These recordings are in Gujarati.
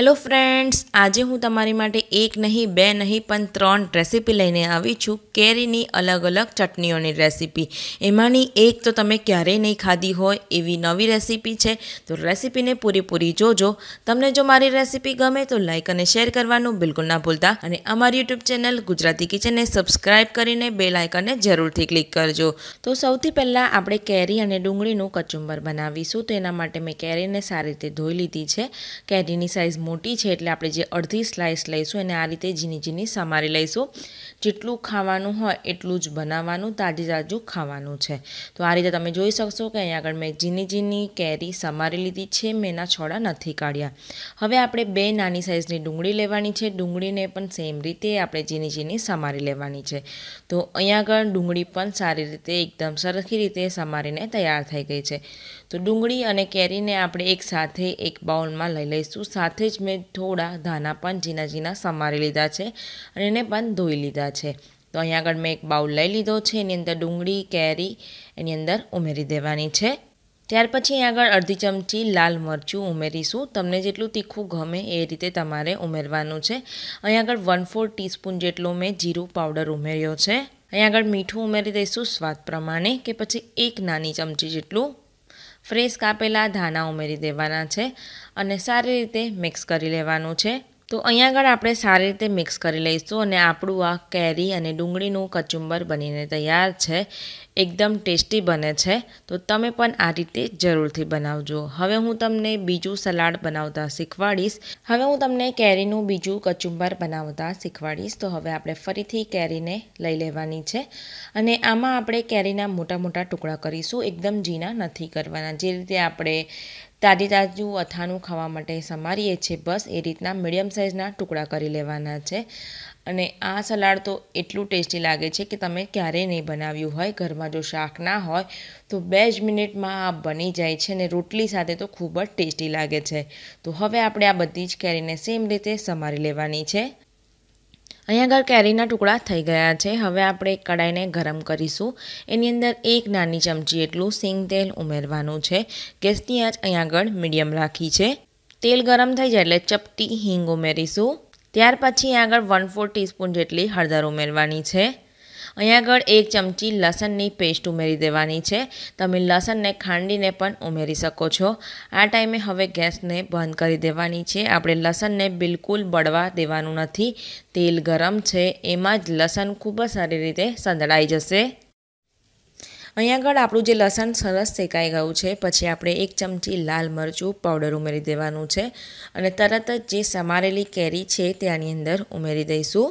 હેલો ફ્રેન્ડ્સ આજે હું તમારી માટે એક નહીં બે નહીં પણ ત્રણ રેસીપી લઈને આવી છું કેરીની અલગ અલગ ચટણીઓની રેસીપી એમાંની એક તો તમે ક્યારેય નહીં ખાધી હોય એવી નવી રેસીપી છે તો રેસીપીને પૂરેપૂરી જોજો તમને જો મારી રેસીપી ગમે તો લાઇક અને શેર કરવાનું બિલકુલ ના ભૂલતા અને અમારી યુટ્યુબ ચેનલ ગુજરાતી કિચનને સબસ્ક્રાઇબ કરીને બે લાઇકને જરૂરથી ક્લિક કરજો તો સૌથી પહેલાં આપણે કેરી અને ડુંગળીનું કચુંબર બનાવીશું તેના માટે મેં કેરીને સારી રીતે ધોઈ લીધી છે કેરીની સાઇઝ મોટી છે એટલે આપણે જે અડધી સ્લાઇસ લઈશું એને આ રીતે ઝીની ઝીની સમારી લઈશું જેટલું ખાવાનું હોય એટલું જ બનાવવાનું તાજી તાજું ખાવાનું છે તો આ રીતે તમે જોઈ શકશો કે અહીંયા આગળ મેં ઝીની ઝીની કેરી સમારી લીધી છે મેં એના છોડા નથી કાઢ્યા હવે આપણે બે નાની સાઇઝની ડુંગળી લેવાની છે ડુંગળીને પણ સેમ રીતે આપણે ઝીની ઝીની સમારી લેવાની છે તો અહીંયા આગળ ડુંગળી પણ સારી રીતે એકદમ સરખી રીતે સમારીને તૈયાર થઈ ગઈ છે તો ડુંગળી અને કેરીને આપણે એક સાથે એક બાઉલમાં લઈ લઈશું સાથે જ મેં થોડા ધાના પણ ઝીણા ઝીણા સમારી લીધા છે અને એને પણ ધોઈ લીધા છે તો અહીંયા આગળ મેં એક બાઉલ લઈ લીધો છે એની અંદર ડુંગળી કેરી એની અંદર ઉમેરી દેવાની છે ત્યાર પછી અહીંયા આગળ અડધી ચમચી લાલ મરચું ઉમેરીશું તમને જેટલું તીખું ગમે એ રીતે તમારે ઉમેરવાનું છે અહીંયા આગળ વન ફોર ટીસ્પૂન જેટલું મેં જીરું પાવડર ઉમેર્યો છે અહીં આગળ મીઠું ઉમેરી દઈશું સ્વાદ પ્રમાણે કે પછી એક નાની ચમચી જેટલું ફ્રેશ કાપેલા ધાણા ઉમેરી દેવાના છે અને સારી રીતે મિક્સ કરી લેવાનું છે તો અહીંયા આગળ આપણે સારી રીતે મિક્સ કરી લઈશું અને આપણું આ કેરી અને ડુંગળીનું કચુંબર બનીને તૈયાર છે એકદમ ટેસ્ટી બને છે તો તમે પણ આ રીતે જરૂરથી બનાવજો હવે હું તમને બીજું સલાડ બનાવતા શીખવાડીશ હવે હું તમને કેરીનું બીજું કચુંબર બનાવતા શીખવાડીશ તો હવે આપણે ફરીથી કેરીને લઈ લેવાની છે અને આમાં આપણે કેરીના મોટા મોટા ટુકડા કરીશું એકદમ ઝીણા નથી કરવાના જે રીતે આપણે તાજી તાજું અથાણું ખાવા માટે સમારીએ છીએ બસ એ રીતના મીડિયમ સાઇઝના ટુકડા કરી લેવાના છે અને આ સલાડ તો એટલું ટેસ્ટી લાગે છે કે તમે ક્યારેય નહીં બનાવ્યું હોય ઘરમાં જો શાક ના હોય તો બે જ મિનિટમાં આ બની જાય છે અને રોટલી સાથે તો ખૂબ જ ટેસ્ટી લાગે છે તો હવે આપણે આ બધી જ કેરીને સેમ રીતે સમારી લેવાની છે અહીંયા આગળ કેરીના ટુકડા થઈ ગયા છે હવે આપણે એક કડાઈને ગરમ કરીશું એની અંદર એક નાની ચમચી એટલું સિંગ તેલ ઉમેરવાનું છે ગેસની આંચ અહીંયા આગળ મીડિયમ રાખી છે તેલ ગરમ થઈ જાય એટલે ચપટી હિંગ ઉમેરીશું ત્યાર પછી આગળ વન ફોર ટીસ્પૂન જેટલી હળદર ઉમેરવાની છે અહીંયા આગળ એક ચમચી લસણની પેસ્ટ ઉમેરી દેવાની છે તમે લસણને ખાંડીને પણ ઉમેરી શકો છો આ ટાઈમે હવે ગેસને બંધ કરી દેવાની છે આપણે લસણને બિલકુલ બળવા દેવાનું નથી તેલ ગરમ છે એમાં જ લસણ ખૂબ જ સારી રીતે સંદળાઈ જશે અહીંયા આગળ આપણું જે લસણ સરસ શેકાઈ ગયું છે પછી આપણે એક ચમચી લાલ મરચું પાવડર ઉમેરી દેવાનું છે અને તરત જ જે સમારેલી કેરી છે તેની અંદર ઉમેરી દઈશું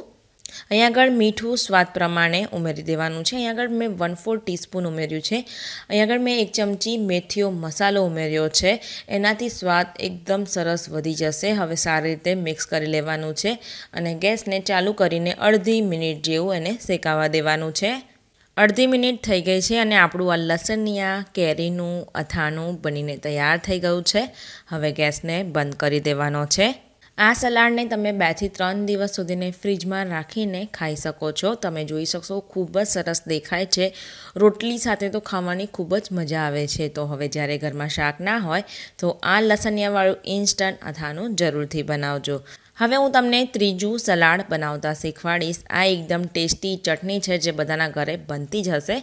અહીંયા આગળ મીઠું સ્વાદ પ્રમાણે ઉમેરી દેવાનું છે અહીંયા આગળ મેં વન ફોર ટીસ્પૂન ઉમેર્યું છે અહીંયા આગળ મેં એક ચમચી મેથીઓ મસાલો ઉમેર્યો છે એનાથી સ્વાદ એકદમ સરસ વધી જશે હવે સારી રીતે મિક્સ કરી લેવાનું છે અને ગેસને ચાલુ કરીને અડધી મિનિટ જેવું એને શેકાવા દેવાનું છે અડધી મિનિટ થઈ ગઈ છે અને આપણું આ લસણિયા કેરીનું અથાણું બનીને તૈયાર થઈ ગયું છે હવે ગેસને બંધ કરી દેવાનો છે આ સલાડને તમે બેથી ત્રણ દિવસ સુધીને ફ્રીજમાં રાખીને ખાઈ શકો છો તમે જોઈ શકશો ખૂબ જ સરસ દેખાય છે રોટલી સાથે તો ખાવાની ખૂબ જ મજા આવે છે તો હવે જ્યારે ઘરમાં શાક ના હોય તો આ લસણિયાવાળું ઇન્સ્ટન્ટ અથાનું જરૂરથી બનાવજો હવે હું તમને ત્રીજું સલાડ બનાવતા શીખવાડીશ આ એકદમ ટેસ્ટી ચટણી છે જે બધાના ઘરે બનતી જ હશે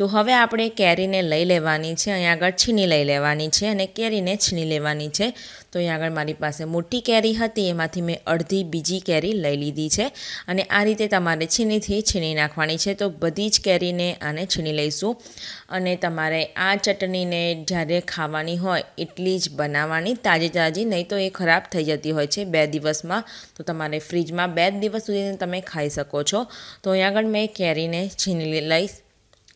તો હવે આપણે કેરીને લઈ લેવાની છે અહીં આગળ છીની લઈ લેવાની છે અને કેરીને છીણી લેવાની છે તો અહીં આગળ મારી પાસે મોટી કેરી હતી એમાંથી મેં અડધી બીજી કેરી લઈ લીધી છે અને આ રીતે તમારે છીનીથી છીણી નાખવાની છે તો બધી જ કેરીને આને છીણી લઈશું અને તમારે આ ચટણીને જ્યારે ખાવાની હોય એટલી જ બનાવવાની તાજી તાજી નહીં તો એ ખરાબ થઈ જતી હોય છે બે દિવસમાં તો તમારે ફ્રીજમાં બે દિવસ સુધી તમે ખાઈ શકો છો તો અહીંયા આગળ મેં કેરીને છીની લઈશ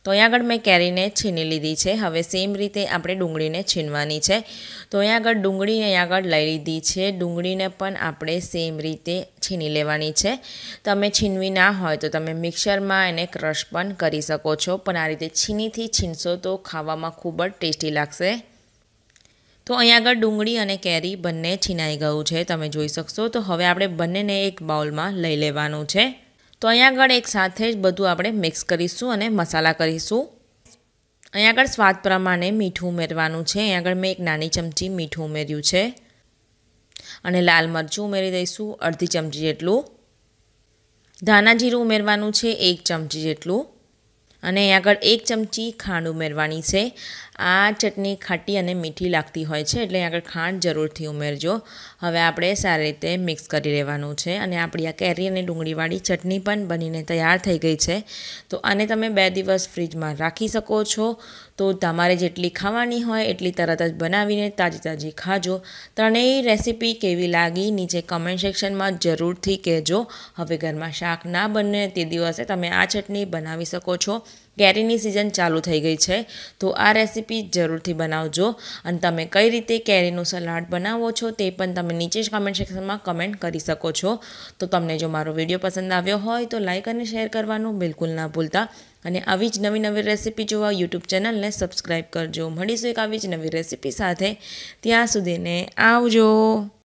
તો અહીંયા આગળ મેં કેરીને છીની લીધી છે હવે સેમ રીતે આપણે ડુંગળીને છીનવાની છે તો અહીંયા આગળ ડુંગળી અહીંયા આગળ લઈ લીધી છે ડુંગળીને પણ આપણે સેમ રીતે છીની લેવાની છે તમે છીનવી ના હોય તો તમે મિક્સરમાં એને ક્રશ પણ કરી શકો છો પણ આ રીતે છીનીથી છીનશો તો ખાવામાં ખૂબ જ ટેસ્ટી લાગશે તો અહીંયા આગળ ડુંગળી અને કેરી બંને છીનાઈ ગયું છે તમે જોઈ શકશો તો હવે આપણે બંનેને એક બાઉલમાં લઈ લેવાનું છે તો અહીંયા આગળ એક સાથે જ બધું આપણે મિક્સ કરીશું અને મસાલા કરીશું અહીંયા આગળ સ્વાદ પ્રમાણે મીઠું ઉમેરવાનું છે અહીંયા આગળ મેં એક નાની ચમચી મીઠું ઉમેર્યું છે અને લાલ મરચું ઉમેરી દઈશું અડધી ચમચી જેટલું ધાણા જીરું ઉમેરવાનું છે એક ચમચી જેટલું અને આગળ એક ચમચી ખાંડ ઉમેરવાની છે આ ચટણી ખાટી અને મીઠી લાગતી હોય છે એટલે આગળ ખાંડ જરૂરથી ઉમેરજો હવે આપણે સારી રીતે મિક્સ કરી લેવાનું છે અને આપણી આ કેરી અને ડુંગળીવાળી ચટણી પણ બનીને તૈયાર થઈ ગઈ છે તો આને તમે બે દિવસ ફ્રીજમાં રાખી શકો છો તો તમારે જેટલી ખાવાની હોય એટલી તરત જ બનાવીને તાજી તાજી ખાજો ત્રણેય રેસીપી કેવી લાગી નીચે કમેન્ટ સેક્શનમાં જરૂરથી કહેજો હવે ઘરમાં શાક ના બને તે દિવસે તમે આ ચટણી બનાવી શકો છો કેરીની સિઝન ચાલુ થઈ ગઈ છે તો આ રેસીપી જરૂરથી બનાવજો અને તમે કઈ રીતે કેરીનું સલાડ બનાવો છો તે પણ તમે નીચે જ કમેન્ટ સેક્શનમાં કમેન્ટ કરી શકો છો તો તમને જો મારો વિડીયો પસંદ આવ્યો હોય તો લાઇક અને શેર કરવાનું બિલકુલ ના ભૂલતા અને આવી જ નવી નવી રેસીપી જોવા યુટ્યુબ ચેનલને સબસ્ક્રાઈબ કરજો મળીશું એક આવી જ નવી રેસીપી સાથે ત્યાં સુધીને આવજો